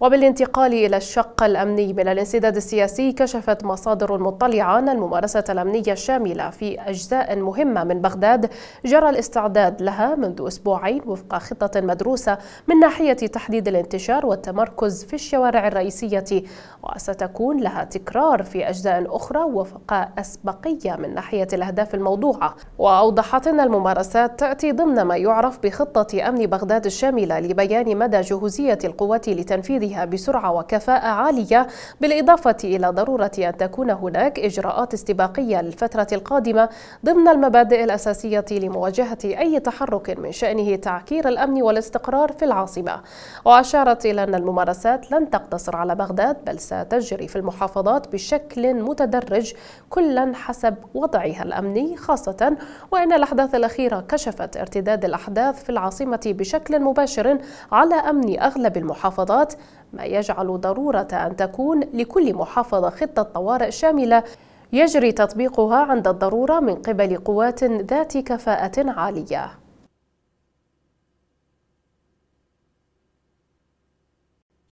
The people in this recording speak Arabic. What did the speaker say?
وبالانتقال إلى الشق الأمني من الانسداد السياسي كشفت مصادر مطلعة أن الممارسة الأمنية الشاملة في أجزاء مهمة من بغداد جرى الاستعداد لها منذ أسبوعين وفق خطة مدروسة من ناحية تحديد الانتشار والتمركز في الشوارع الرئيسية وستكون لها تكرار في أجزاء أخرى وفق أسبقية من ناحية الأهداف الموضوعة وأوضحت أن الممارسات تأتي ضمن ما يعرف بخطة أمن بغداد الشاملة لبيان مدى جهوزية القوات لتنفيذ تنفيذها بسرعة وكفاءة عالية بالإضافة إلى ضرورة أن تكون هناك إجراءات استباقية للفترة القادمة ضمن المبادئ الأساسية لمواجهة أي تحرك من شأنه تعكير الأمن والاستقرار في العاصمة وأشارت إلى أن الممارسات لن تقتصر على بغداد بل ستجري في المحافظات بشكل متدرج كلا حسب وضعها الأمني خاصة وأن الأحداث الأخيرة كشفت ارتداد الأحداث في العاصمة بشكل مباشر على أمن أغلب المحافظات ما يجعل ضرورة أن تكون لكل محافظة خطة طوارئ شاملة يجري تطبيقها عند الضرورة من قبل قوات ذات كفاءة عالية